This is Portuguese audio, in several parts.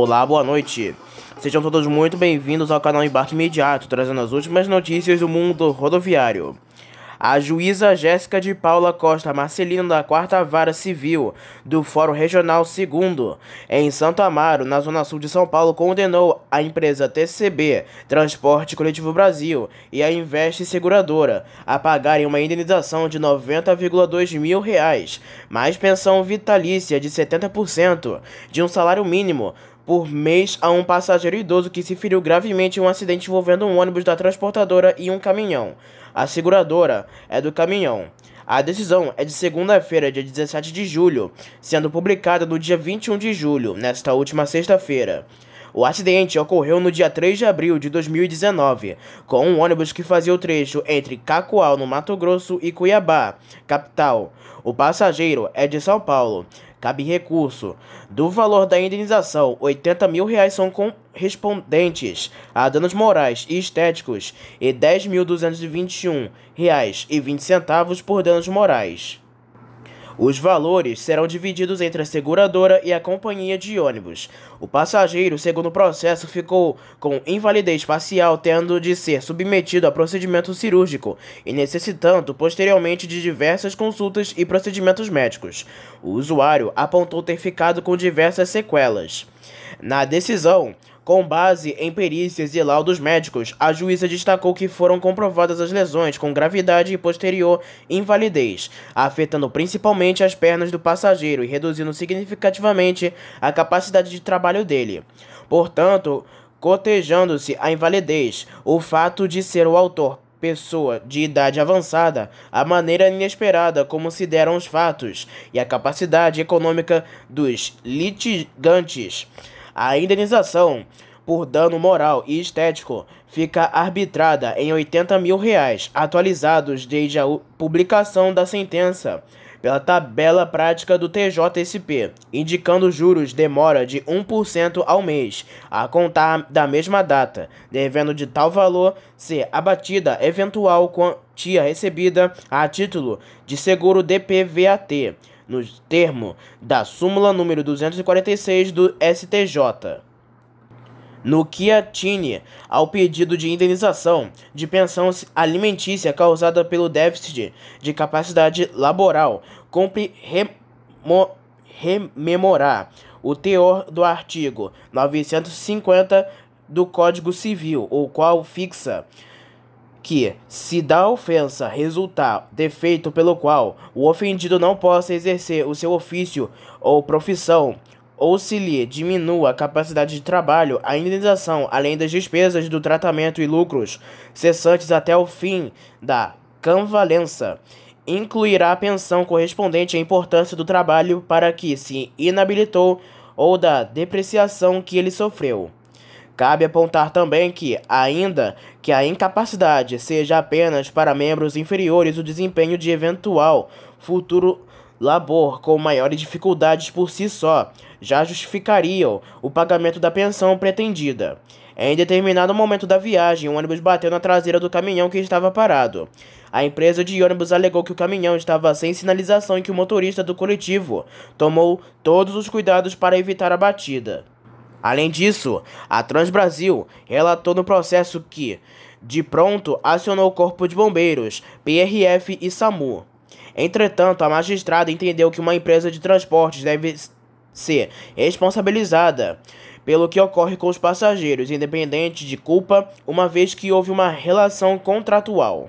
Olá, boa noite. Sejam todos muito bem-vindos ao canal Embarque Imediato, trazendo as últimas notícias do mundo rodoviário. A juíza Jéssica de Paula Costa Marcelino da Quarta Vara Civil do Fórum Regional II, em Santo Amaro, na zona sul de São Paulo, condenou a empresa TCB, Transporte Coletivo Brasil, e a Invest Seguradora a pagarem uma indenização de 90,2 mil reais, mais pensão vitalícia de 70% de um salário mínimo por mês a um passageiro idoso que se feriu gravemente em um acidente envolvendo um ônibus da transportadora e um caminhão. A seguradora é do caminhão. A decisão é de segunda-feira, dia 17 de julho, sendo publicada no dia 21 de julho, nesta última sexta-feira. O acidente ocorreu no dia 3 de abril de 2019, com um ônibus que fazia o trecho entre Cacoal, no Mato Grosso, e Cuiabá, capital. O passageiro é de São Paulo cabe recurso. Do valor da indenização, 80 mil reais são correspondentes a danos morais e estéticos e R$ 10.221,20 por danos morais. Os valores serão divididos entre a seguradora e a companhia de ônibus. O passageiro, segundo o processo, ficou com invalidez parcial, tendo de ser submetido a procedimento cirúrgico e necessitando posteriormente de diversas consultas e procedimentos médicos. O usuário apontou ter ficado com diversas sequelas. Na decisão, com base em perícias e laudos médicos, a juíza destacou que foram comprovadas as lesões com gravidade e posterior invalidez, afetando principalmente as pernas do passageiro e reduzindo significativamente a capacidade de trabalho dele. Portanto, cotejando-se a invalidez, o fato de ser o autor pessoa de idade avançada, a maneira inesperada como se deram os fatos e a capacidade econômica dos litigantes. A indenização por dano moral e estético fica arbitrada em 80 mil reais, atualizados desde a publicação da sentença pela tabela prática do TJSP, indicando juros demora de 1% ao mês, a contar da mesma data, devendo de tal valor ser abatida eventual quantia recebida a título de seguro DPVAT nos termos da súmula número 246 do STJ no que atine ao pedido de indenização de pensão alimentícia causada pelo déficit de capacidade laboral, cumpre remo rememorar o teor do artigo 950 do Código Civil, o qual fixa que, se da ofensa resultar defeito pelo qual o ofendido não possa exercer o seu ofício ou profissão, ou se lhe diminua a capacidade de trabalho, a indenização, além das despesas do tratamento e lucros cessantes até o fim da canvalença, incluirá a pensão correspondente à importância do trabalho para que se inabilitou ou da depreciação que ele sofreu. Cabe apontar também que, ainda que a incapacidade seja apenas para membros inferiores o desempenho de eventual futuro labor com maiores dificuldades por si só já justificariam o pagamento da pensão pretendida. Em determinado momento da viagem, o um ônibus bateu na traseira do caminhão que estava parado. A empresa de ônibus alegou que o caminhão estava sem sinalização e que o motorista do coletivo tomou todos os cuidados para evitar a batida. Além disso, a Trans Brasil relatou no processo que, de pronto, acionou o Corpo de Bombeiros, PRF e SAMU. Entretanto, a magistrada entendeu que uma empresa de transportes deve ser responsabilizada pelo que ocorre com os passageiros, independente de culpa, uma vez que houve uma relação contratual.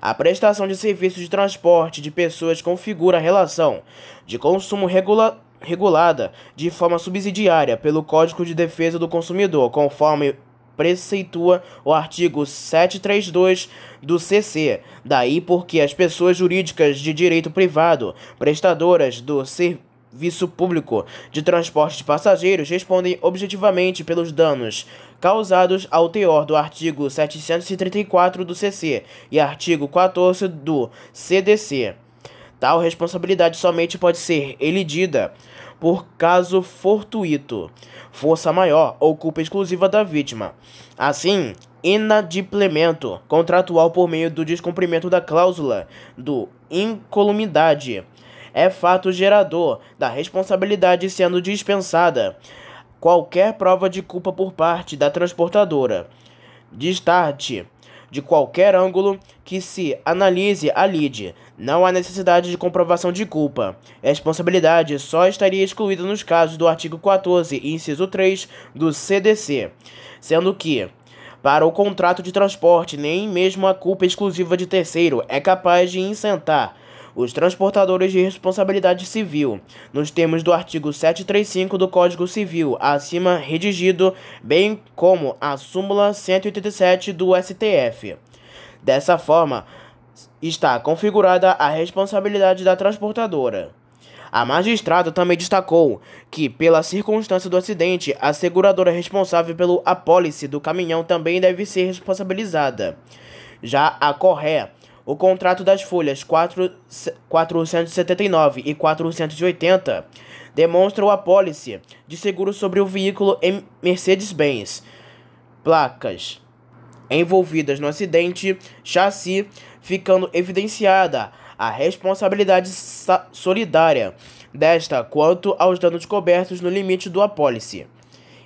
A prestação de serviços de transporte de pessoas configura relação de consumo regulado regulada de forma subsidiária pelo Código de Defesa do Consumidor, conforme preceitua o artigo 732 do CC. Daí porque as pessoas jurídicas de direito privado, prestadoras do serviço público de transporte de passageiros, respondem objetivamente pelos danos causados ao teor do artigo 734 do CC e artigo 14 do CDC. Tal responsabilidade somente pode ser elidida por caso fortuito, força maior ou culpa exclusiva da vítima. Assim, inadimplemento contratual por meio do descumprimento da cláusula do incolumidade é fato gerador da responsabilidade sendo dispensada qualquer prova de culpa por parte da transportadora. Destarte de qualquer ângulo que se analise a lide. Não há necessidade de comprovação de culpa. A responsabilidade só estaria excluída nos casos do artigo 14, inciso 3 do CDC, sendo que para o contrato de transporte, nem mesmo a culpa exclusiva de terceiro é capaz de incentar os transportadores de responsabilidade civil, nos termos do artigo 735 do Código Civil, acima redigido, bem como a súmula 187 do STF. Dessa forma, está configurada a responsabilidade da transportadora. A magistrada também destacou que, pela circunstância do acidente, a seguradora responsável pelo apólice do caminhão também deve ser responsabilizada. Já a correia o contrato das folhas 4, 479 e 480 demonstra a apólice de seguro sobre o veículo em Mercedes-Benz. Placas envolvidas no acidente, chassi, ficando evidenciada a responsabilidade solidária desta quanto aos danos cobertos no limite do apólice.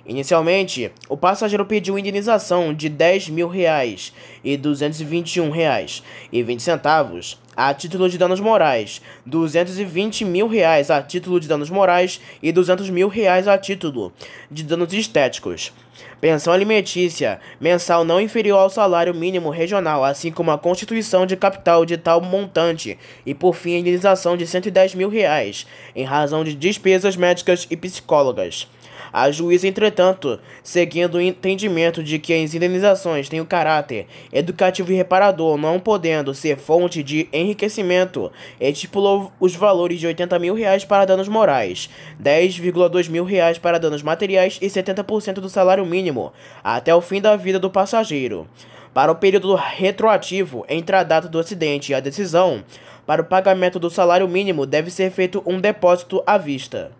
Inicialmente, o passageiro pediu indenização de 10 mil reais e 221 reais e 20 centavos a título de danos morais, 220 mil reais a título de danos morais e 200 mil reais a título de danos estéticos. Pensão alimentícia mensal não inferior ao salário mínimo regional, assim como a constituição de capital de tal montante e, por fim, indenização de 110 mil reais em razão de despesas médicas e psicólogas. A juíza, entretanto, seguindo o entendimento de que as indenizações têm o caráter educativo e reparador, não podendo ser fonte de enriquecimento, estipulou os valores de 80 mil reais para danos morais, 10,2 mil reais para danos materiais e 70% do salário mínimo, até o fim da vida do passageiro. Para o período retroativo entre a data do acidente e a decisão, para o pagamento do salário mínimo deve ser feito um depósito à vista.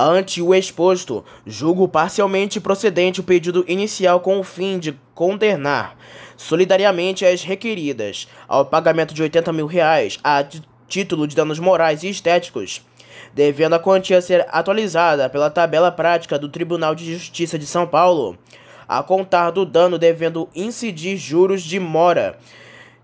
Ante o exposto, julgo parcialmente procedente o pedido inicial com o fim de condenar solidariamente as requeridas ao pagamento de 80 mil reais a título de danos morais e estéticos, devendo a quantia ser atualizada pela tabela prática do Tribunal de Justiça de São Paulo, a contar do dano devendo incidir juros de mora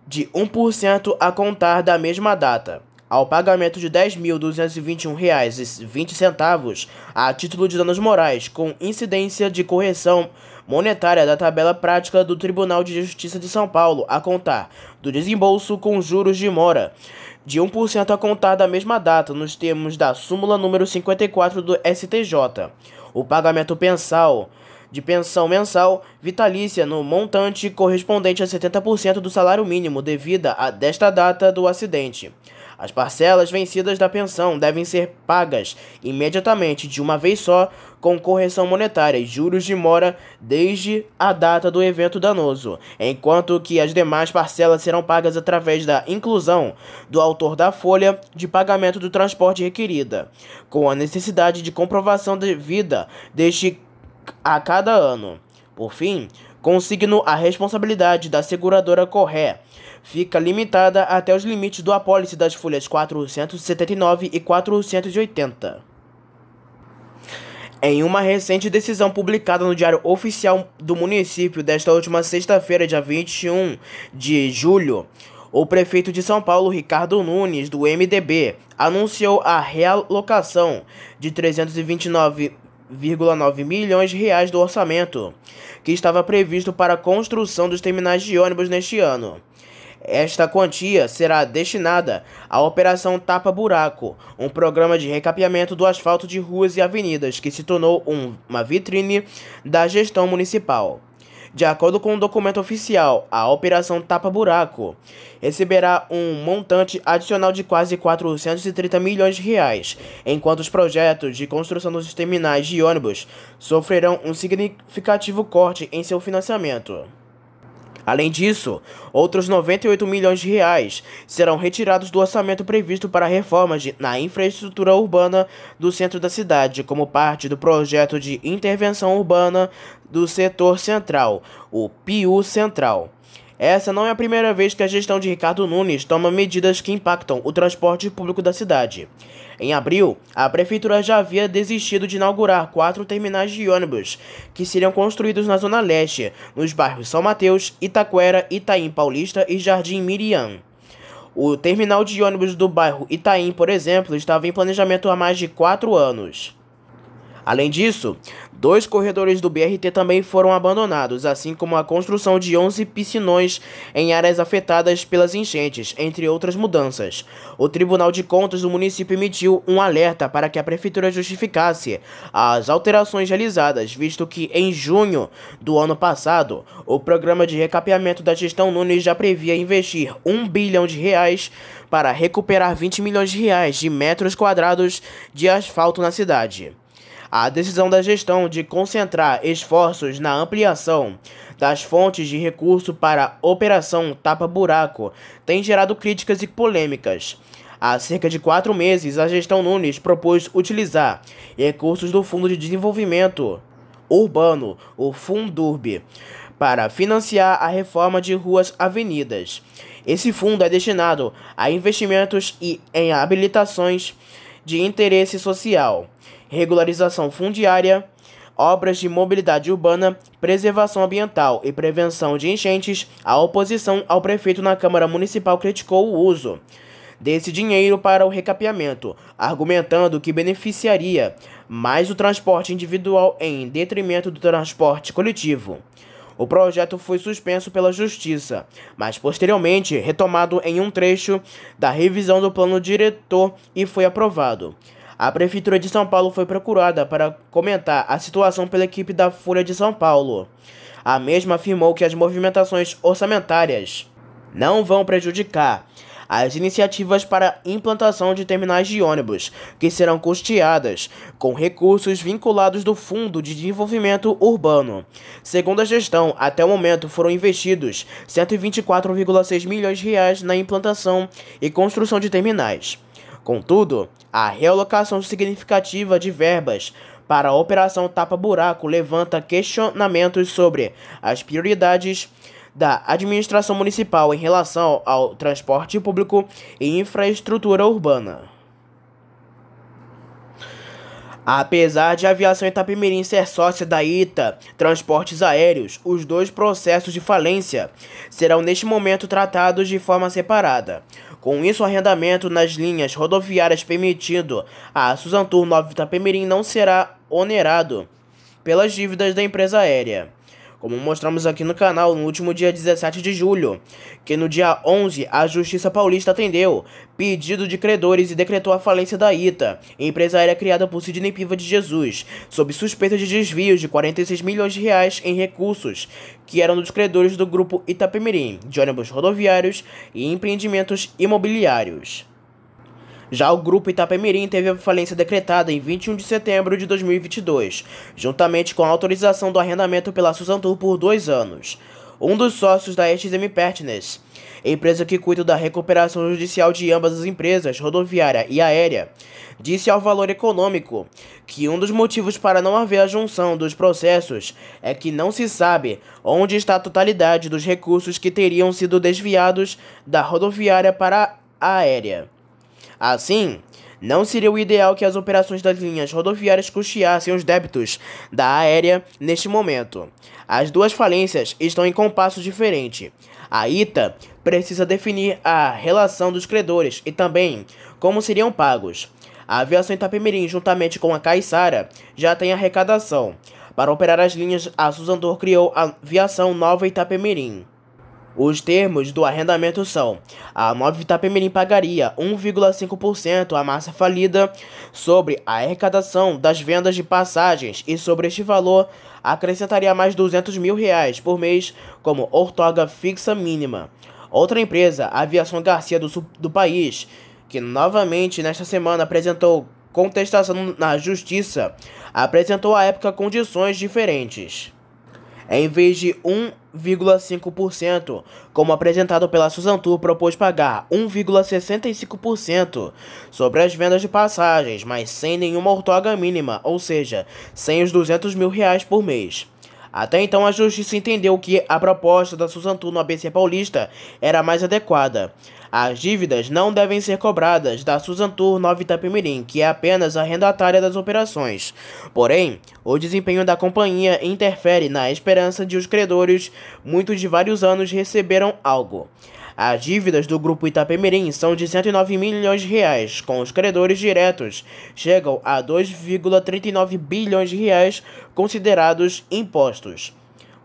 de 1% a contar da mesma data ao pagamento de R$ 10.221,20 a título de danos morais, com incidência de correção monetária da tabela prática do Tribunal de Justiça de São Paulo, a contar do desembolso com juros de mora, de 1% a contar da mesma data, nos termos da súmula número 54 do STJ. O pagamento pensal de pensão mensal vitalícia no montante correspondente a 70% do salário mínimo devida a desta data do acidente. As parcelas vencidas da pensão devem ser pagas imediatamente de uma vez só, com correção monetária e juros de mora desde a data do evento danoso, enquanto que as demais parcelas serão pagas através da inclusão do autor da folha de pagamento do transporte requerida, com a necessidade de comprovação devida deste a cada ano. Por fim, consigno a responsabilidade da seguradora correr fica limitada até os limites do apólice das folhas 479 e 480. Em uma recente decisão publicada no Diário Oficial do Município desta última sexta-feira, dia 21 de julho, o prefeito de São Paulo, Ricardo Nunes, do MDB, anunciou a realocação de 329,9 milhões de reais do orçamento, que estava previsto para a construção dos terminais de ônibus neste ano. Esta quantia será destinada à Operação Tapa Buraco, um programa de recapeamento do asfalto de ruas e avenidas que se tornou um, uma vitrine da gestão municipal. De acordo com o um documento oficial, a Operação Tapa Buraco receberá um montante adicional de quase 430 milhões de reais, enquanto os projetos de construção dos terminais de ônibus sofrerão um significativo corte em seu financiamento. Além disso, outros 98 milhões de reais serão retirados do orçamento previsto para reformas de, na infraestrutura urbana do centro da cidade, como parte do projeto de intervenção urbana do setor central, o PIU Central. Essa não é a primeira vez que a gestão de Ricardo Nunes toma medidas que impactam o transporte público da cidade. Em abril, a prefeitura já havia desistido de inaugurar quatro terminais de ônibus, que seriam construídos na Zona Leste, nos bairros São Mateus, Itaquera, Itaim Paulista e Jardim Miriam. O terminal de ônibus do bairro Itaim, por exemplo, estava em planejamento há mais de quatro anos. Além disso, dois corredores do BRT também foram abandonados, assim como a construção de 11 piscinões em áreas afetadas pelas enchentes, entre outras mudanças. O Tribunal de Contas do município emitiu um alerta para que a prefeitura justificasse as alterações realizadas, visto que em junho do ano passado, o programa de recapeamento da gestão Nunes já previa investir 1 bilhão de reais para recuperar 20 milhões de reais de metros quadrados de asfalto na cidade a decisão da gestão de concentrar esforços na ampliação das fontes de recurso para a Operação Tapa Buraco tem gerado críticas e polêmicas. Há cerca de quatro meses, a gestão Nunes propôs utilizar recursos do Fundo de Desenvolvimento Urbano, o Fundurb, para financiar a reforma de ruas e avenidas. Esse fundo é destinado a investimentos e em habilitações de interesse social regularização fundiária, obras de mobilidade urbana, preservação ambiental e prevenção de enchentes, a oposição ao prefeito na Câmara Municipal criticou o uso desse dinheiro para o recapeamento, argumentando que beneficiaria mais o transporte individual em detrimento do transporte coletivo. O projeto foi suspenso pela Justiça, mas posteriormente retomado em um trecho da revisão do plano diretor e foi aprovado. A Prefeitura de São Paulo foi procurada para comentar a situação pela equipe da Folha de São Paulo. A mesma afirmou que as movimentações orçamentárias não vão prejudicar as iniciativas para implantação de terminais de ônibus, que serão custeadas com recursos vinculados do Fundo de Desenvolvimento Urbano. Segundo a gestão, até o momento foram investidos 124,6 milhões de reais na implantação e construção de terminais. Contudo, a realocação significativa de verbas para a Operação Tapa Buraco levanta questionamentos sobre as prioridades da administração municipal em relação ao transporte público e infraestrutura urbana. Apesar de a aviação Itapemirim ser sócia da ITA Transportes Aéreos, os dois processos de falência serão neste momento tratados de forma separada. Com isso, o arrendamento nas linhas rodoviárias permitido a Suzantur 9 Itapemirim não será onerado pelas dívidas da empresa aérea como mostramos aqui no canal no último dia 17 de julho, que no dia 11 a Justiça Paulista atendeu pedido de credores e decretou a falência da ITA, empresa aérea criada por Sidney Piva de Jesus, sob suspeita de desvios de 46 milhões de reais em recursos, que eram dos credores do grupo Itapemirim, de ônibus rodoviários e empreendimentos imobiliários. Já o grupo Itapemirim teve a falência decretada em 21 de setembro de 2022, juntamente com a autorização do arrendamento pela Suzantur por dois anos. Um dos sócios da XM Partners, empresa que cuida da recuperação judicial de ambas as empresas, rodoviária e aérea, disse ao Valor Econômico que um dos motivos para não haver a junção dos processos é que não se sabe onde está a totalidade dos recursos que teriam sido desviados da rodoviária para a aérea. Assim, não seria o ideal que as operações das linhas rodoviárias custeassem os débitos da aérea neste momento. As duas falências estão em compasso diferente. A ITA precisa definir a relação dos credores e também como seriam pagos. A aviação Itapemirim, juntamente com a Caixara, já tem arrecadação. Para operar as linhas, a Suzandor criou a Aviação Nova Itapemirim. Os termos do arrendamento são: a Nova Itapemirim pagaria 1,5% à massa falida sobre a arrecadação das vendas de passagens e sobre este valor acrescentaria mais 200 mil reais por mês como ortoga fixa mínima. Outra empresa, a Aviação Garcia do Sul do país, que novamente nesta semana apresentou contestação na justiça, apresentou à época condições diferentes em vez de 1,5%, como apresentado pela Suzantur propôs pagar 1,65% sobre as vendas de passagens, mas sem nenhuma ortoga mínima, ou seja, sem os 200 mil reais por mês. Até então, a justiça entendeu que a proposta da Suzantu no ABC Paulista era mais adequada. As dívidas não devem ser cobradas da Suzantur Nova Itapemirim, que é apenas a arrendatária das operações. Porém, o desempenho da companhia interfere na esperança de os credores, muitos de vários anos, receberam algo. As dívidas do grupo Itapemirim são de 109 milhões de reais, com os credores diretos chegam a 2,39 bilhões de reais considerados impostos.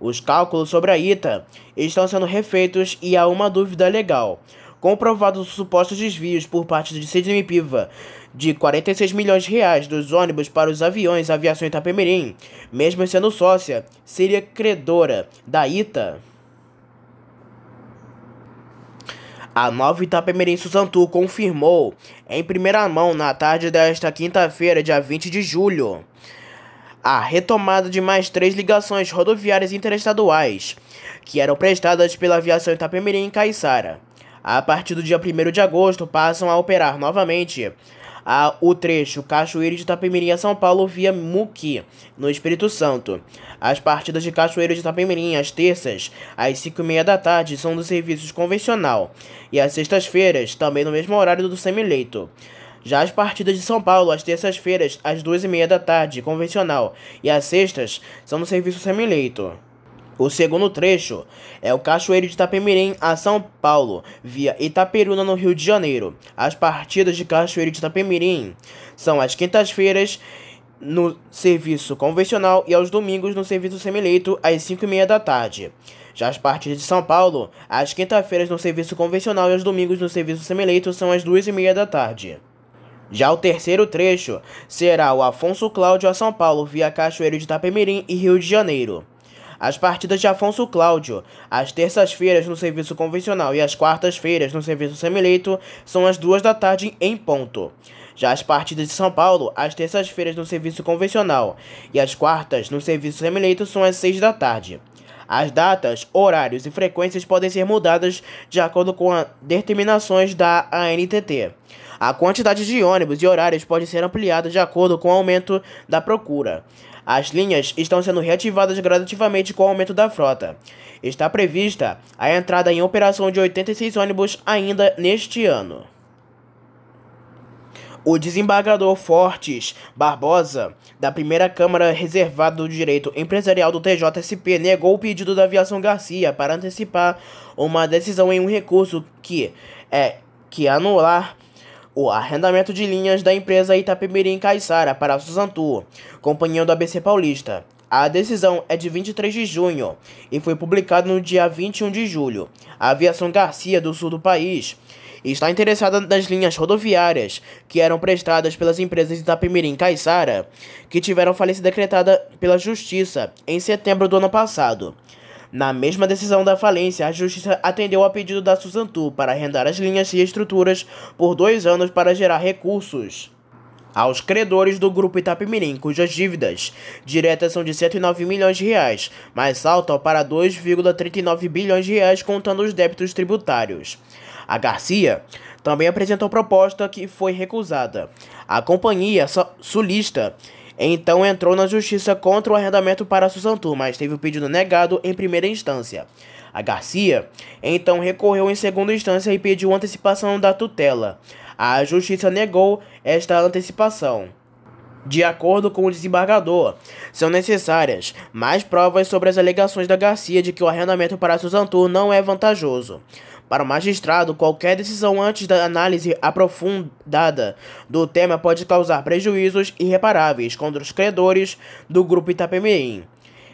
Os cálculos sobre a ITA estão sendo refeitos e há uma dúvida legal. Comprovados supostos desvios por parte de Sidney Piva de 46 milhões de reais dos ônibus para os aviões Aviação Itapemirim, mesmo sendo sócia, seria credora da ITA. A nova itapemirim Santu confirmou em primeira mão na tarde desta quinta-feira, dia 20 de julho, a retomada de mais três ligações rodoviárias interestaduais, que eram prestadas pela aviação Itapemirim e Caiçara. A partir do dia 1 de agosto, passam a operar novamente a, o trecho Cachoeiro de Itapemirim a São Paulo via Muki, no Espírito Santo. As partidas de Cachoeiro de Itapemirim às terças, às 5 e meia da tarde, são dos serviços convencional, e às sextas-feiras, também no mesmo horário do semileito. Já as partidas de São Paulo, às terças-feiras, às duas e meia da tarde, convencional, e às sextas, são no serviço semileito. O segundo trecho é o Cachoeiro de Itapemirim a São Paulo, via Itaperuna, no Rio de Janeiro. As partidas de Cachoeiro de Itapemirim são às quintas-feiras no serviço convencional e aos domingos no serviço semileito às 5 e meia da tarde. Já as partidas de São Paulo, às quintas-feiras no serviço convencional e aos domingos no serviço semileito são às 2 e meia da tarde. Já o terceiro trecho será o Afonso Cláudio a São Paulo via Cachoeiro de Itapemirim e Rio de Janeiro as partidas de Afonso Cláudio. As terças-feiras no serviço convencional e as quartas-feiras no serviço semileito são as duas da tarde em ponto. Já as partidas de São Paulo, às terças-feiras no serviço convencional e as quartas no serviço semileito são às seis da tarde. As datas, horários e frequências podem ser mudadas de acordo com as determinações da ANTT. A quantidade de ônibus e horários pode ser ampliada de acordo com o aumento da procura. As linhas estão sendo reativadas gradativamente com o aumento da frota. Está prevista a entrada em operação de 86 ônibus ainda neste ano. O desembargador Fortes Barbosa, da primeira Câmara Reservada do Direito Empresarial do TJSP, negou o pedido da Aviação Garcia para antecipar uma decisão em um recurso que é que anular o arrendamento de linhas da empresa Itapemirim Caixara para Suzantu, companhia do ABC Paulista. A decisão é de 23 de junho e foi publicada no dia 21 de julho. A aviação Garcia do sul do país está interessada nas linhas rodoviárias que eram prestadas pelas empresas Itapemirim Caixara, que tiveram falência decretada pela Justiça em setembro do ano passado. Na mesma decisão da falência, a Justiça atendeu a pedido da Susantu para arrendar as linhas e estruturas por dois anos para gerar recursos aos credores do grupo Itapemirim, cujas dívidas diretas são de 109 milhões de reais, mas saltam para 2,39 bilhões de reais contando os débitos tributários. A Garcia também apresentou proposta que foi recusada. A companhia sulista então entrou na justiça contra o arrendamento para Susantur, mas teve o pedido negado em primeira instância. A Garcia então recorreu em segunda instância e pediu antecipação da tutela. A justiça negou esta antecipação. De acordo com o desembargador, são necessárias mais provas sobre as alegações da Garcia de que o arrendamento para Suzantur não é vantajoso. Para o magistrado, qualquer decisão antes da análise aprofundada do tema pode causar prejuízos irreparáveis contra os credores do grupo Itapemirim.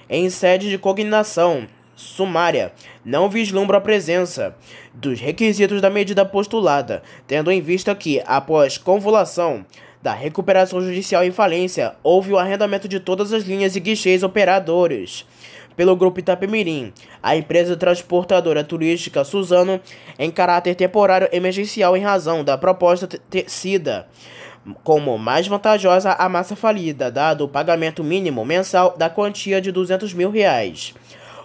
Em sede de cognação sumária, não vislumbra a presença dos requisitos da medida postulada, tendo em vista que, após convulação, da recuperação judicial em falência, houve o arrendamento de todas as linhas e guichês operadores pelo Grupo Itapemirim. A empresa transportadora turística Suzano, em caráter temporário emergencial em razão da proposta tecida como mais vantajosa a massa falida, dado o pagamento mínimo mensal da quantia de 200 mil reais.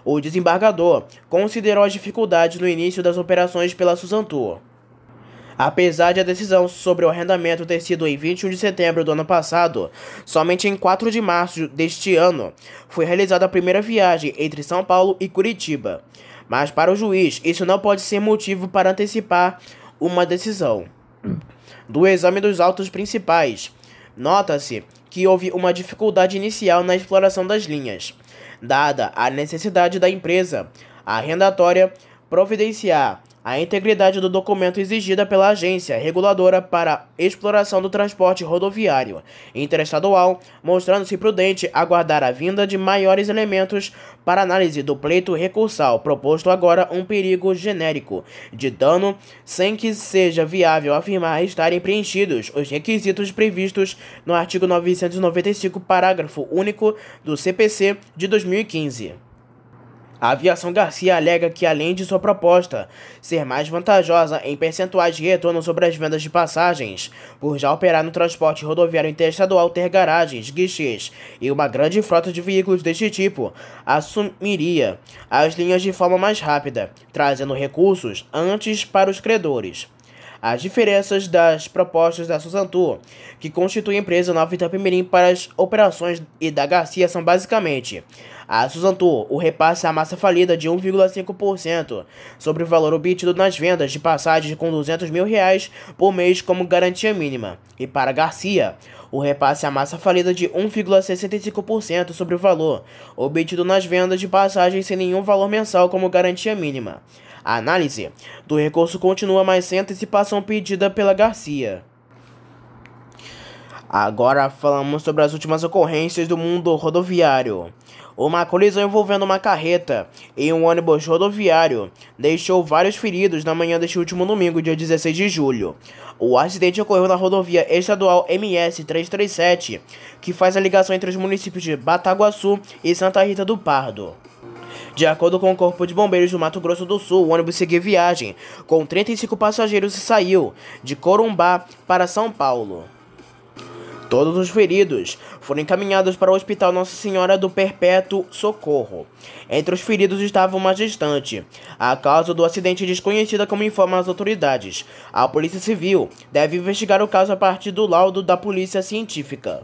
O desembargador considerou as dificuldades no início das operações pela Suzantur. Apesar de a decisão sobre o arrendamento ter sido em 21 de setembro do ano passado, somente em 4 de março deste ano foi realizada a primeira viagem entre São Paulo e Curitiba. Mas para o juiz, isso não pode ser motivo para antecipar uma decisão. Do exame dos autos principais, nota-se que houve uma dificuldade inicial na exploração das linhas, dada a necessidade da empresa arrendatória providenciar a integridade do documento exigida pela agência reguladora para exploração do transporte rodoviário interestadual, mostrando-se prudente aguardar a vinda de maiores elementos para análise do pleito recursal, proposto agora um perigo genérico de dano, sem que seja viável afirmar estarem preenchidos os requisitos previstos no artigo 995, parágrafo único do CPC de 2015. A aviação Garcia alega que, além de sua proposta ser mais vantajosa em percentuais de retorno sobre as vendas de passagens, por já operar no transporte rodoviário interestadual ter garagens, guichês e uma grande frota de veículos deste tipo, assumiria as linhas de forma mais rápida, trazendo recursos antes para os credores. As diferenças das propostas da Susantur, que constitui a empresa Nova Itapemirim para as operações e da Garcia, são basicamente a Suzantu, o repasse à massa falida de 1,5% sobre o valor obtido nas vendas de passagens com 200 mil reais por mês como garantia mínima. E para Garcia, o repasse à massa falida de 1,65% sobre o valor obtido nas vendas de passagens sem nenhum valor mensal como garantia mínima. A análise do recurso continua mais sem antecipação pedida pela Garcia. Agora falamos sobre as últimas ocorrências do mundo rodoviário. Uma colisão envolvendo uma carreta e um ônibus rodoviário deixou vários feridos na manhã deste último domingo, dia 16 de julho. O acidente ocorreu na rodovia estadual MS 337, que faz a ligação entre os municípios de Bataguaçu e Santa Rita do Pardo. De acordo com o Corpo de Bombeiros do Mato Grosso do Sul, o ônibus seguiu viagem com 35 passageiros e saiu de Corumbá para São Paulo. Todos os feridos foram encaminhados para o Hospital Nossa Senhora do Perpétuo Socorro. Entre os feridos estava uma gestante. A causa do acidente é desconhecida como informam as autoridades. A Polícia Civil deve investigar o caso a partir do laudo da Polícia Científica.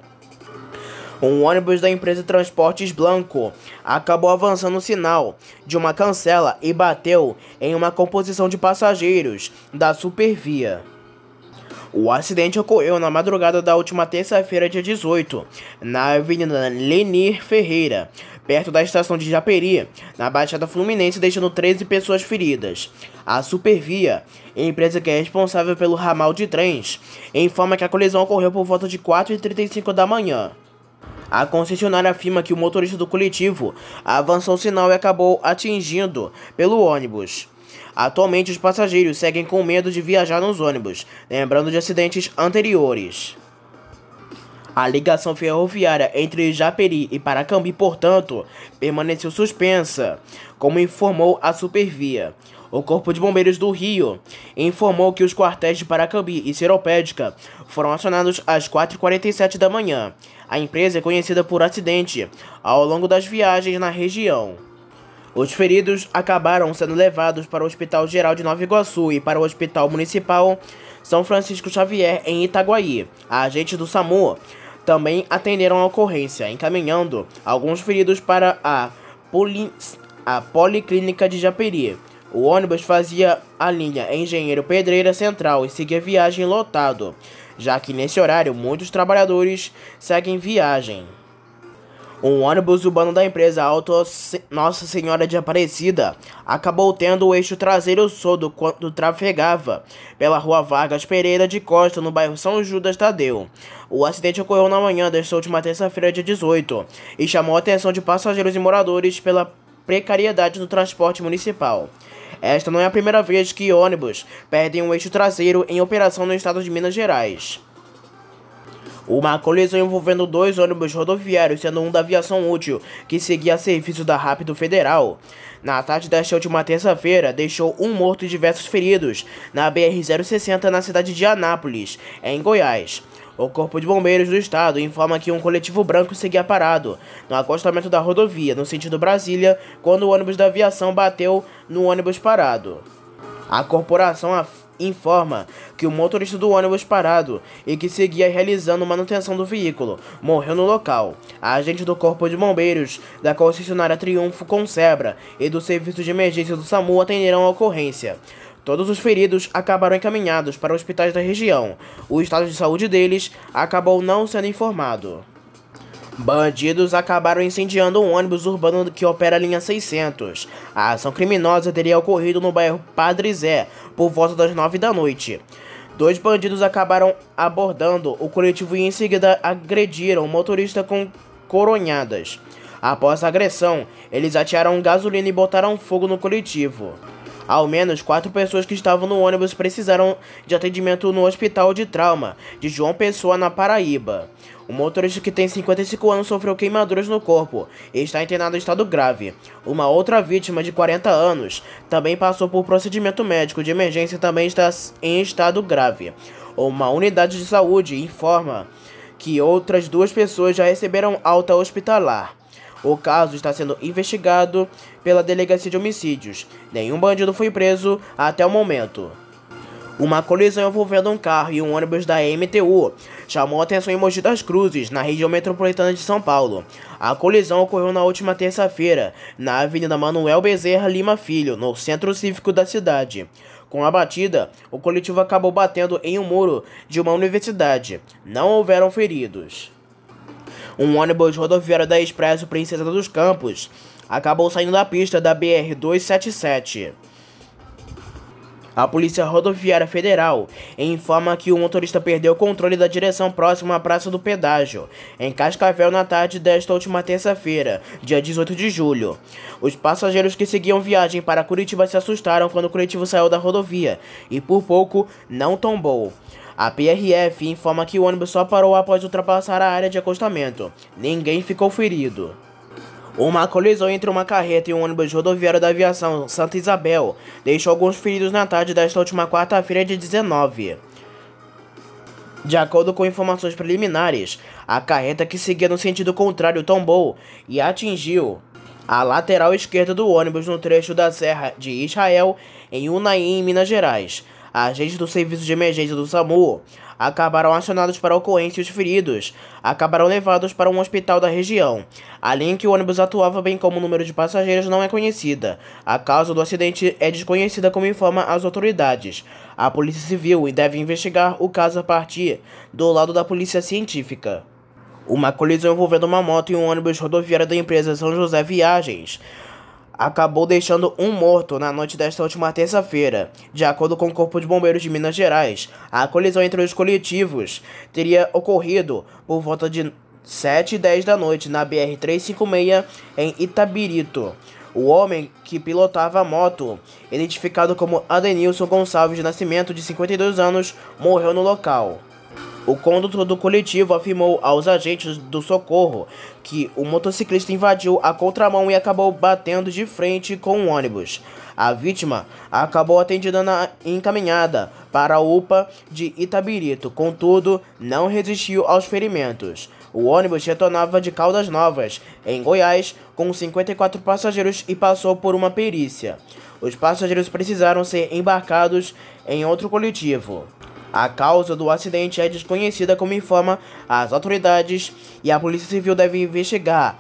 Um ônibus da empresa Transportes Blanco acabou avançando o sinal de uma cancela e bateu em uma composição de passageiros da Supervia. O acidente ocorreu na madrugada da última terça-feira, dia 18, na Avenida Lenir Ferreira, perto da estação de Japeri, na Baixada Fluminense, deixando 13 pessoas feridas. A Supervia, empresa que é responsável pelo ramal de trens, informa que a colisão ocorreu por volta de 4h35 da manhã. A concessionária afirma que o motorista do coletivo avançou o sinal e acabou atingindo pelo ônibus. Atualmente, os passageiros seguem com medo de viajar nos ônibus, lembrando de acidentes anteriores. A ligação ferroviária entre Japeri e Paracambi, portanto, permaneceu suspensa, como informou a Supervia. O Corpo de Bombeiros do Rio informou que os quartéis de Paracambi e Seropédica foram acionados às 4h47 da manhã. A empresa é conhecida por acidente ao longo das viagens na região. Os feridos acabaram sendo levados para o Hospital Geral de Nova Iguaçu e para o Hospital Municipal São Francisco Xavier, em Itaguaí. Agentes do SAMU também atenderam a ocorrência, encaminhando alguns feridos para a, poli a Policlínica de Japeri. O ônibus fazia a linha Engenheiro Pedreira Central e seguia viagem lotado, já que nesse horário muitos trabalhadores seguem viagem. Um ônibus urbano da empresa Auto Nossa Senhora de Aparecida acabou tendo o eixo traseiro solto quando trafegava pela rua Vargas Pereira de Costa, no bairro São Judas Tadeu. O acidente ocorreu na manhã desta última terça-feira, dia 18, e chamou a atenção de passageiros e moradores pela precariedade do transporte municipal. Esta não é a primeira vez que ônibus perdem o um eixo traseiro em operação no estado de Minas Gerais. Uma colisão envolvendo dois ônibus rodoviários, sendo um da aviação útil, que seguia serviço da Rápido Federal. Na tarde desta última terça-feira, deixou um morto e diversos feridos, na BR-060 na cidade de Anápolis, em Goiás. O Corpo de Bombeiros do Estado informa que um coletivo branco seguia parado no acostamento da rodovia, no sentido Brasília, quando o ônibus da aviação bateu no ônibus parado. A corporação afirma informa que o motorista do ônibus parado e que seguia realizando manutenção do veículo morreu no local. A agente do Corpo de Bombeiros, da concessionária Triunfo Concebra e do Serviço de Emergência do SAMU atenderam a ocorrência. Todos os feridos acabaram encaminhados para hospitais da região. O estado de saúde deles acabou não sendo informado. Bandidos acabaram incendiando um ônibus urbano que opera a linha 600. A ação criminosa teria ocorrido no bairro Padre Zé, por volta das 9 da noite. Dois bandidos acabaram abordando o coletivo e em seguida agrediram o motorista com coronhadas. Após a agressão, eles atearam gasolina e botaram fogo no coletivo. Ao menos quatro pessoas que estavam no ônibus precisaram de atendimento no Hospital de Trauma de João Pessoa, na Paraíba. O motorista que tem 55 anos sofreu queimaduras no corpo e está internado em estado grave. Uma outra vítima de 40 anos também passou por procedimento médico de emergência e também está em estado grave. Uma unidade de saúde informa que outras duas pessoas já receberam alta hospitalar. O caso está sendo investigado pela Delegacia de Homicídios. Nenhum bandido foi preso até o momento. Uma colisão envolvendo um carro e um ônibus da MTU chamou a atenção em Mogi das Cruzes, na região metropolitana de São Paulo. A colisão ocorreu na última terça-feira, na Avenida Manuel Bezerra Lima Filho, no centro cívico da cidade. Com a batida, o coletivo acabou batendo em um muro de uma universidade. Não houveram feridos um ônibus rodoviário da Expresso Princesa dos Campos acabou saindo da pista da BR-277. A Polícia Rodoviária Federal informa que o motorista perdeu o controle da direção próxima à Praça do Pedágio, em Cascavel, na tarde desta última terça-feira, dia 18 de julho. Os passageiros que seguiam viagem para Curitiba se assustaram quando o coletivo saiu da rodovia e, por pouco, não tombou. A PRF informa que o ônibus só parou após ultrapassar a área de acostamento. Ninguém ficou ferido. Uma colisão entre uma carreta e um ônibus rodoviário da aviação Santa Isabel deixou alguns feridos na tarde desta última quarta-feira de 19. De acordo com informações preliminares, a carreta que seguia no sentido contrário tombou e atingiu a lateral esquerda do ônibus no trecho da Serra de Israel, em Unaí, em Minas Gerais agentes do serviço de emergência do SAMU acabaram acionados para a ocorrência e os feridos acabaram levados para um hospital da região. A linha em que o ônibus atuava, bem como o número de passageiros, não é conhecida. A causa do acidente é desconhecida, como informa as autoridades. A Polícia Civil deve investigar o caso a partir do lado da Polícia Científica. Uma colisão envolvendo uma moto e um ônibus rodoviário da empresa São José Viagens acabou deixando um morto na noite desta última terça-feira. De acordo com o Corpo de Bombeiros de Minas Gerais, a colisão entre os coletivos teria ocorrido por volta de 7 e 10 da noite na BR-356 em Itabirito. O homem que pilotava a moto, identificado como Adenilson Gonçalves de Nascimento, de 52 anos, morreu no local. O condutor do coletivo afirmou aos agentes do socorro que o motociclista invadiu a contramão e acabou batendo de frente com um ônibus. A vítima acabou atendida na encaminhada para a UPA de Itabirito, contudo, não resistiu aos ferimentos. O ônibus retornava de Caldas Novas, em Goiás, com 54 passageiros e passou por uma perícia. Os passageiros precisaram ser embarcados em outro coletivo. A causa do acidente é desconhecida, como informa as autoridades, e a Polícia Civil deve investigar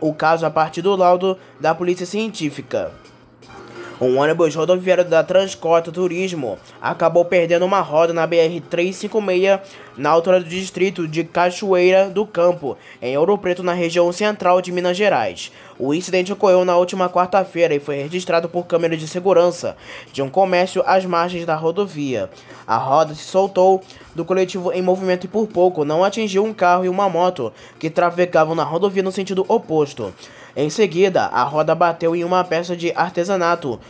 o caso a partir do laudo da Polícia Científica. Um ônibus rodoviário da Transcota Turismo acabou perdendo uma roda na BR-356 na altura do distrito de Cachoeira do Campo, em Ouro Preto, na região central de Minas Gerais. O incidente ocorreu na última quarta-feira e foi registrado por câmeras de segurança de um comércio às margens da rodovia. A roda se soltou do coletivo em movimento e por pouco não atingiu um carro e uma moto que trafegavam na rodovia no sentido oposto. Em seguida, a roda bateu em uma peça de artesanato,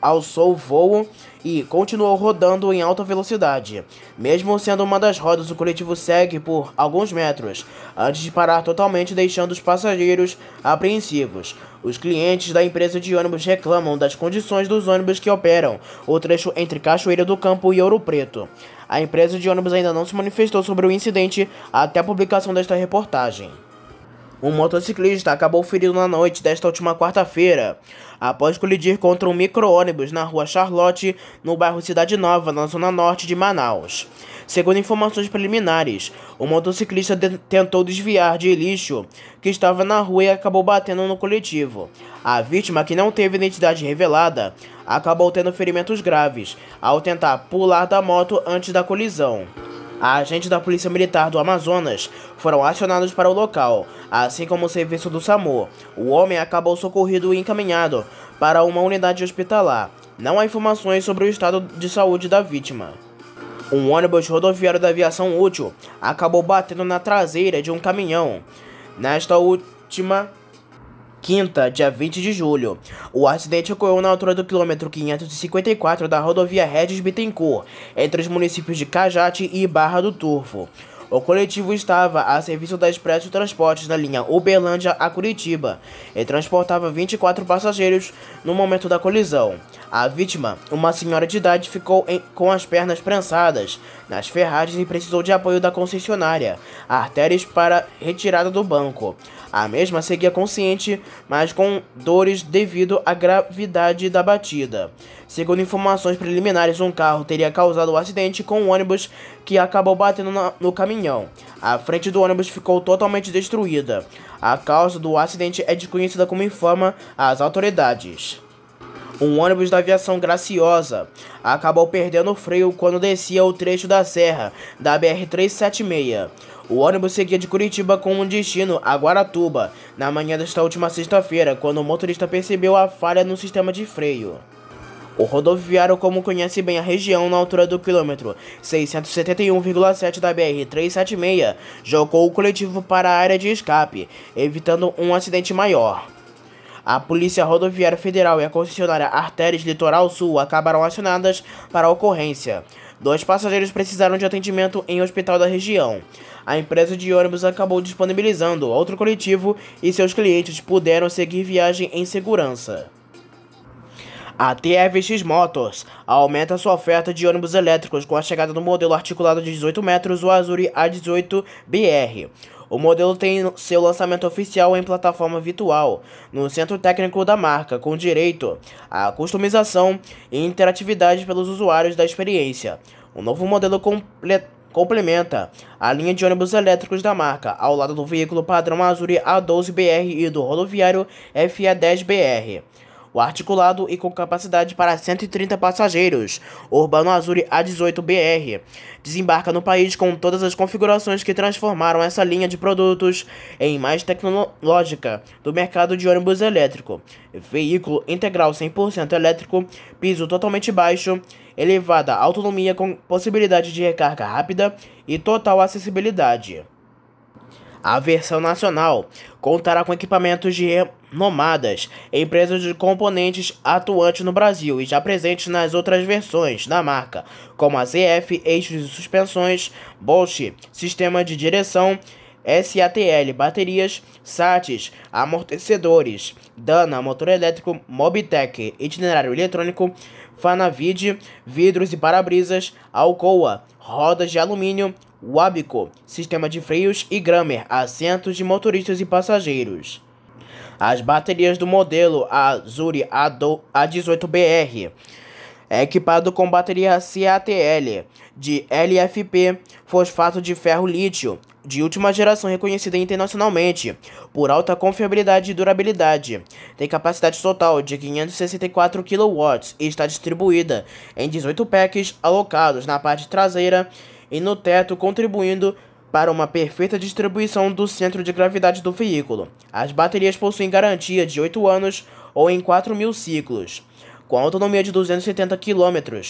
alçou o voo e continuou rodando em alta velocidade. Mesmo sendo uma das rodas, o coletivo segue por alguns metros, antes de parar totalmente, deixando os passageiros apreensivos. Os clientes da empresa de ônibus reclamam das condições dos ônibus que operam o trecho entre Cachoeira do Campo e Ouro Preto. A empresa de ônibus ainda não se manifestou sobre o incidente até a publicação desta reportagem. Um motociclista acabou ferido na noite desta última quarta-feira, após colidir contra um micro-ônibus na rua Charlotte, no bairro Cidade Nova, na zona norte de Manaus. Segundo informações preliminares, o motociclista de tentou desviar de lixo que estava na rua e acabou batendo no coletivo. A vítima, que não teve identidade revelada, acabou tendo ferimentos graves ao tentar pular da moto antes da colisão agentes da Polícia Militar do Amazonas foram acionados para o local, assim como o serviço do SAMU. O homem acabou socorrido e encaminhado para uma unidade hospitalar. Não há informações sobre o estado de saúde da vítima. Um ônibus rodoviário da aviação útil acabou batendo na traseira de um caminhão. Nesta última quinta, dia 20 de julho. O acidente ocorreu na altura do quilômetro 554 da rodovia Regis Bittencourt, entre os municípios de Cajate e Barra do Turvo. O coletivo estava a serviço da Expresso Transportes da linha Uberlândia a Curitiba e transportava 24 passageiros no momento da colisão. A vítima, uma senhora de idade, ficou em, com as pernas prensadas nas ferragens e precisou de apoio da concessionária artérias para retirada do banco. A mesma seguia consciente, mas com dores devido à gravidade da batida. Segundo informações preliminares, um carro teria causado o um acidente com um ônibus que acabou batendo na, no caminhão. A frente do ônibus ficou totalmente destruída. A causa do acidente é desconhecida como informa as autoridades. Um ônibus da aviação Graciosa acabou perdendo o freio quando descia o trecho da serra da BR-376. O ônibus seguia de Curitiba com um destino a Guaratuba na manhã desta última sexta-feira, quando o motorista percebeu a falha no sistema de freio. O rodoviário, como conhece bem a região na altura do quilômetro 671,7 da BR-376, jogou o coletivo para a área de escape, evitando um acidente maior. A Polícia Rodoviária Federal e a concessionária Artérias Litoral Sul acabaram acionadas para a ocorrência. Dois passageiros precisaram de atendimento em hospital da região. A empresa de ônibus acabou disponibilizando outro coletivo e seus clientes puderam seguir viagem em segurança. A TFX Motors aumenta sua oferta de ônibus elétricos com a chegada do modelo articulado de 18 metros, o Azuri A18BR. O modelo tem seu lançamento oficial em plataforma virtual, no centro técnico da marca, com direito à customização e interatividade pelos usuários da experiência. O novo modelo complementa a linha de ônibus elétricos da marca, ao lado do veículo padrão Azuri A12BR e do rodoviário fe 10 br o articulado e com capacidade para 130 passageiros. O Urbano Azuri A18BR desembarca no país com todas as configurações que transformaram essa linha de produtos em mais tecnológica do mercado de ônibus elétrico. Veículo integral 100% elétrico, piso totalmente baixo, elevada autonomia com possibilidade de recarga rápida e total acessibilidade. A versão nacional contará com equipamentos de Nomadas, empresa de componentes atuante no Brasil e já presente nas outras versões da marca, como a ZF, eixos e suspensões, Bosch, sistema de direção, SATL, baterias, SATs, amortecedores, Dana, motor elétrico, Mobitech, itinerário eletrônico, Fanavid, vidros e para-brisas, Alcoa, rodas de alumínio, Wabico, sistema de freios e Grammer, assentos de motoristas e passageiros. As baterias do modelo Azuri A18BR é equipado com bateria CATL de LFP, fosfato de ferro lítio, de última geração reconhecida internacionalmente por alta confiabilidade e durabilidade. Tem capacidade total de 564 kW e está distribuída em 18 packs alocados na parte traseira e no teto, contribuindo para uma perfeita distribuição do centro de gravidade do veículo. As baterias possuem garantia de 8 anos ou em 4 mil ciclos, com autonomia de 270 km.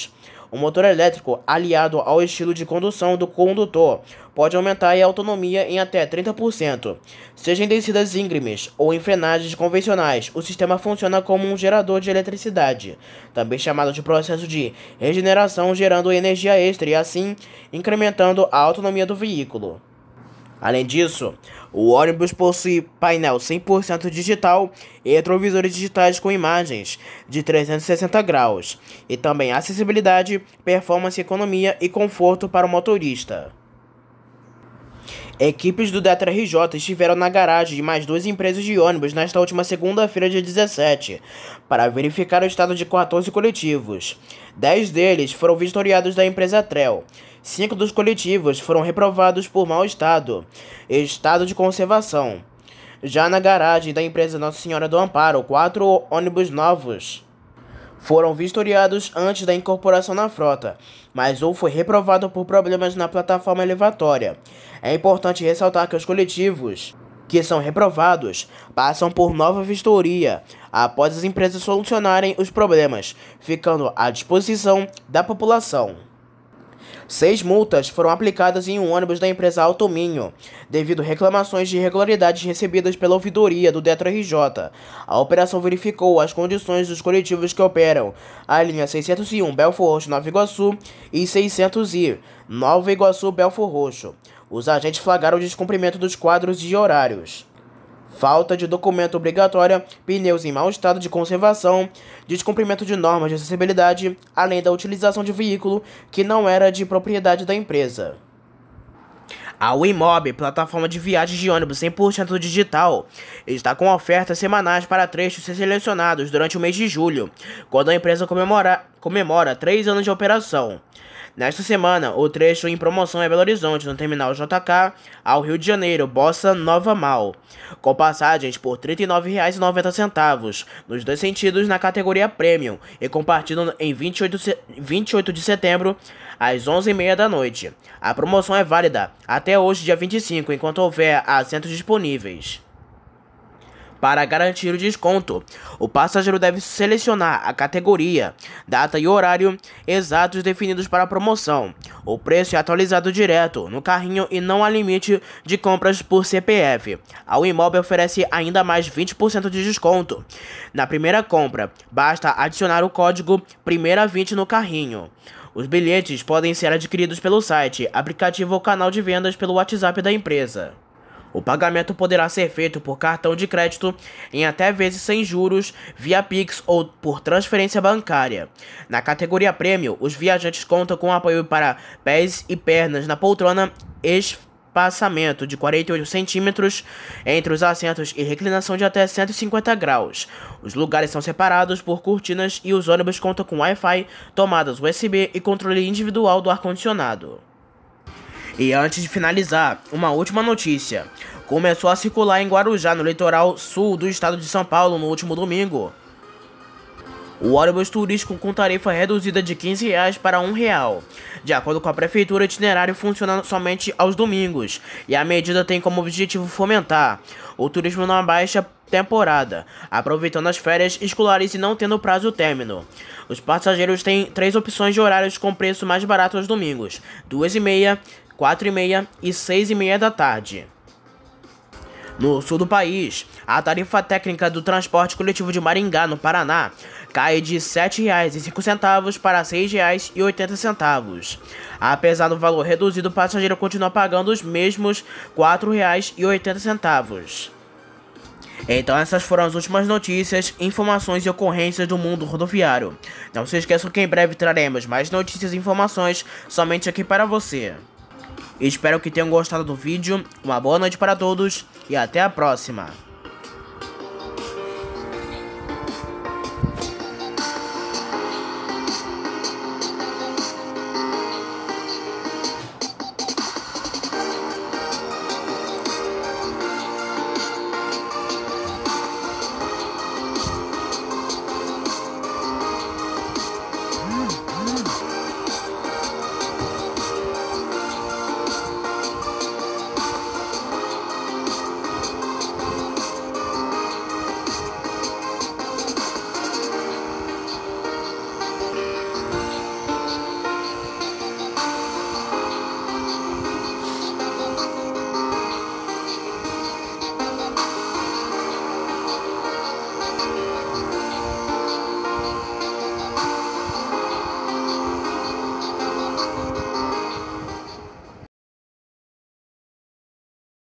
O motor elétrico, aliado ao estilo de condução do condutor, pode aumentar a autonomia em até 30%. Seja em descidas íngremes ou em frenagens convencionais, o sistema funciona como um gerador de eletricidade, também chamado de processo de regeneração, gerando energia extra e assim incrementando a autonomia do veículo. Além disso, o ônibus possui painel 100% digital e retrovisores digitais com imagens de 360 graus, e também acessibilidade, performance, economia e conforto para o motorista. Equipes do DETRA-RJ estiveram na garagem de mais duas empresas de ônibus nesta última segunda-feira, dia 17, para verificar o estado de 14 coletivos. Dez deles foram vistoriados da empresa Trel, Cinco dos coletivos foram reprovados por mau estado, estado de conservação. Já na garagem da empresa Nossa Senhora do Amparo, quatro ônibus novos foram vistoriados antes da incorporação na frota, mas um foi reprovado por problemas na plataforma elevatória. É importante ressaltar que os coletivos que são reprovados passam por nova vistoria após as empresas solucionarem os problemas, ficando à disposição da população. Seis multas foram aplicadas em um ônibus da empresa Altominho, devido reclamações de irregularidades recebidas pela ouvidoria do DETRAN-RJ. A operação verificou as condições dos coletivos que operam a linha 601 Belfort Nova Iguaçu e 600 I Nova Iguaçu Belfort Roxo. Os agentes flagraram o descumprimento dos quadros e horários falta de documento obrigatória, pneus em mau estado de conservação, descumprimento de normas de acessibilidade, além da utilização de veículo que não era de propriedade da empresa. A Wimob, plataforma de viagens de ônibus 100% digital, está com ofertas semanais para trechos selecionados durante o mês de julho, quando a empresa comemora, comemora 3 anos de operação. Nesta semana, o trecho em promoção é Belo Horizonte, no terminal JK, ao Rio de Janeiro, Bossa Nova Mal, com passagens por R$ 39,90 nos dois sentidos na categoria Premium e compartilhando em 28, 28 de setembro às 11h30 da noite. A promoção é válida até hoje, dia 25, enquanto houver assentos disponíveis. Para garantir o desconto, o passageiro deve selecionar a categoria, data e horário exatos definidos para a promoção. O preço é atualizado direto no carrinho e não há limite de compras por CPF. A Wimob oferece ainda mais 20% de desconto. Na primeira compra, basta adicionar o código Primeira20 no carrinho. Os bilhetes podem ser adquiridos pelo site, aplicativo ou canal de vendas pelo WhatsApp da empresa. O pagamento poderá ser feito por cartão de crédito em até vezes sem juros, via Pix ou por transferência bancária. Na categoria Premium, os viajantes contam com apoio para pés e pernas na poltrona espaçamento de 48 centímetros entre os assentos e reclinação de até 150 graus. Os lugares são separados por cortinas e os ônibus contam com Wi-Fi, tomadas USB e controle individual do ar-condicionado. E antes de finalizar, uma última notícia. Começou a circular em Guarujá, no litoral sul do estado de São Paulo, no último domingo. O ônibus turístico com tarifa reduzida de R$ 15 reais para R$ 1. Real. De acordo com a prefeitura, o itinerário funciona somente aos domingos, e a medida tem como objetivo fomentar o turismo na baixa temporada, aproveitando as férias escolares e não tendo prazo término. Os passageiros têm três opções de horários com preço mais barato aos domingos: 2h30, 4 e meia e 6 e meia da tarde. No sul do país, a tarifa técnica do transporte coletivo de Maringá, no Paraná, cai de R$ 7,05 para R$ 6,80. Apesar do valor reduzido, o passageiro continua pagando os mesmos R$ 4,80. Então essas foram as últimas notícias, informações e ocorrências do mundo rodoviário. Não se esqueçam que em breve traremos mais notícias e informações somente aqui para você. Espero que tenham gostado do vídeo, uma boa noite para todos e até a próxima.